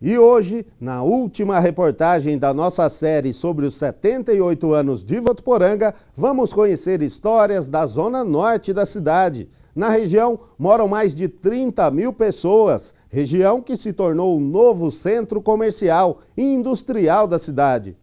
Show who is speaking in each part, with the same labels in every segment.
Speaker 1: E hoje, na última reportagem da nossa série sobre os 78 anos de Votuporanga, vamos conhecer histórias da zona norte da cidade. Na região moram mais de 30 mil pessoas, região que se tornou o novo centro comercial e industrial da cidade.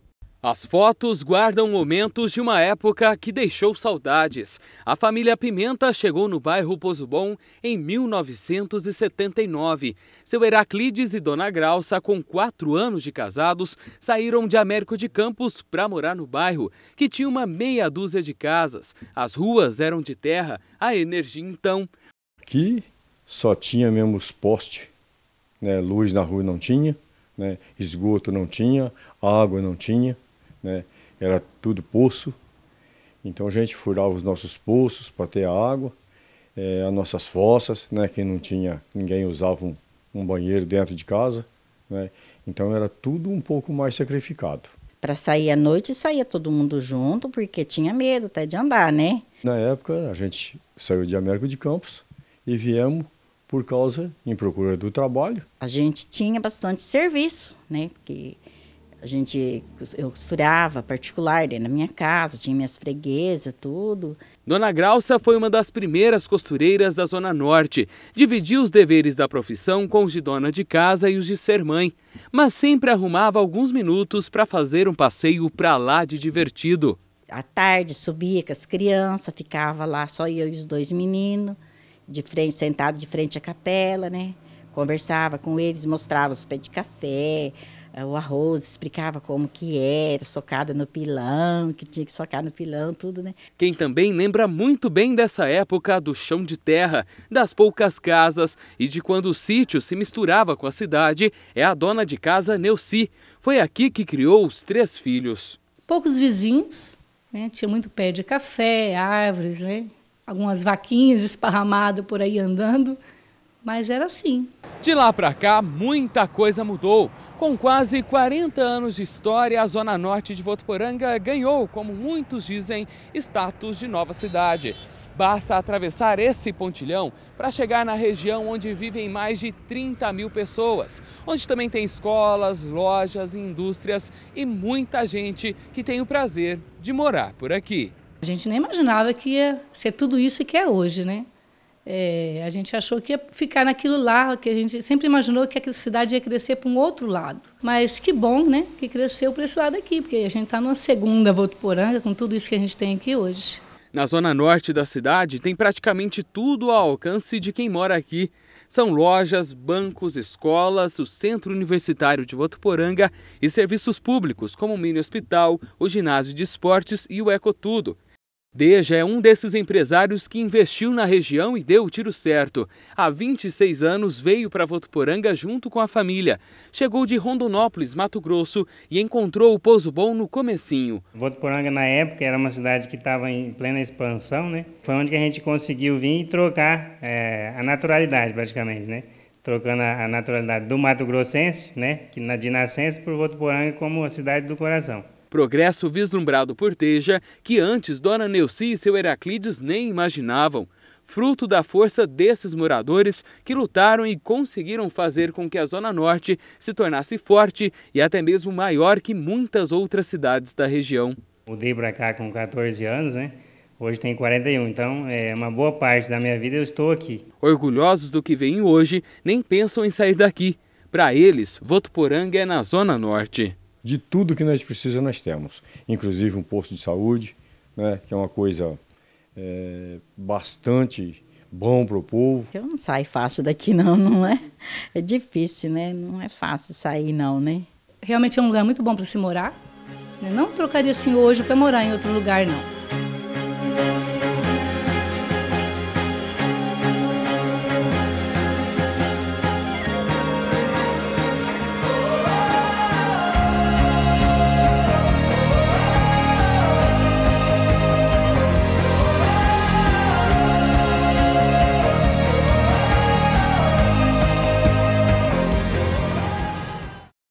Speaker 1: As fotos guardam momentos de uma época que deixou saudades. A família Pimenta chegou no bairro Pozo Bom em 1979. Seu Heraclides e Dona Grausa, com quatro anos de casados, saíram de Américo de Campos para morar no bairro, que tinha uma meia dúzia de casas. As ruas eram de terra, a energia então.
Speaker 2: Aqui só tinha mesmo os postes, né? luz na rua não tinha, né? esgoto não tinha, água não tinha né? Era tudo poço. Então a gente furava os nossos poços para ter água, é, as nossas fossas, né? Que não tinha, ninguém usava um, um banheiro dentro de casa, né? Então era tudo um pouco mais sacrificado. Para sair à noite saía todo mundo
Speaker 3: junto, porque tinha medo até de andar, né?
Speaker 2: Na época a gente saiu de Américo de Campos e viemos por causa em procura do trabalho.
Speaker 3: A gente tinha bastante serviço, né? Porque a gente, eu costurava particular na minha
Speaker 1: casa, tinha minhas freguesas, tudo. Dona Grauça foi uma das primeiras costureiras da Zona Norte. Dividiu os deveres da profissão com os de dona de casa e os de ser mãe, mas sempre arrumava alguns minutos para fazer um passeio para lá de divertido.
Speaker 3: À tarde subia com as crianças, ficava lá só eu e os dois meninos, de frente, sentado de frente à capela, né? Conversava com eles, mostrava os pés de café, é, o arroz, explicava como que era, socada no pilão, que tinha que socar no pilão, tudo, né?
Speaker 1: Quem também lembra muito bem dessa época do chão de terra, das poucas casas e de quando o sítio se misturava com a cidade é a dona de casa Neuci. Foi aqui que criou os três filhos.
Speaker 4: Poucos vizinhos, né? Tinha muito pé de café, árvores, né? Algumas vaquinhas esparramadas por aí andando mas era assim.
Speaker 1: De lá para cá, muita coisa mudou. Com quase 40 anos de história, a Zona Norte de Votuporanga ganhou, como muitos dizem, status de nova cidade. Basta atravessar esse pontilhão para chegar na região onde vivem mais de 30 mil pessoas, onde também tem escolas, lojas, indústrias e muita gente que tem o prazer de morar por aqui.
Speaker 4: A gente nem imaginava que ia ser tudo isso que é hoje, né? É, a gente achou que ia ficar naquilo lá, que a gente sempre imaginou que a cidade ia crescer para um outro lado. Mas que bom, né, que cresceu para esse lado aqui, porque a gente está numa segunda Votuporanga com tudo isso que a gente tem aqui hoje.
Speaker 1: Na zona norte da cidade tem praticamente tudo ao alcance de quem mora aqui. São lojas, bancos, escolas, o Centro Universitário de Votuporanga e serviços públicos como o mini hospital, o ginásio de esportes e o Ecotudo. Deja é um desses empresários que investiu na região e deu o tiro certo. Há 26 anos veio para Votuporanga junto com a família. Chegou de Rondonópolis, Mato Grosso e encontrou o Pouso Bom no comecinho. Votuporanga na época era uma cidade que estava em plena expansão, né? Foi onde a gente conseguiu vir e trocar é, a naturalidade praticamente, né? Trocando a, a naturalidade do Mato Grossense, né? Que, de nascença, para o Votuporanga como a cidade do coração. Progresso vislumbrado por Teja, que antes Dona Neuci e seu Heraclides nem imaginavam. Fruto da força desses moradores que lutaram e conseguiram fazer com que a Zona Norte se tornasse forte e até mesmo maior que muitas outras cidades da região. Mudei para cá com 14 anos, né? Hoje tem 41, então é uma boa parte da minha vida eu estou aqui. Orgulhosos do que vem hoje, nem pensam em sair daqui. Para eles, Votuporanga é na Zona Norte
Speaker 2: de tudo que nós precisamos nós temos, inclusive um posto de saúde, né, que é uma coisa é, bastante bom para o povo. Eu não sai fácil daqui não, não é? É difícil, né? Não é fácil
Speaker 4: sair não, né? Realmente é um lugar muito bom para se morar. Né? Não trocaria assim hoje para morar em outro lugar não.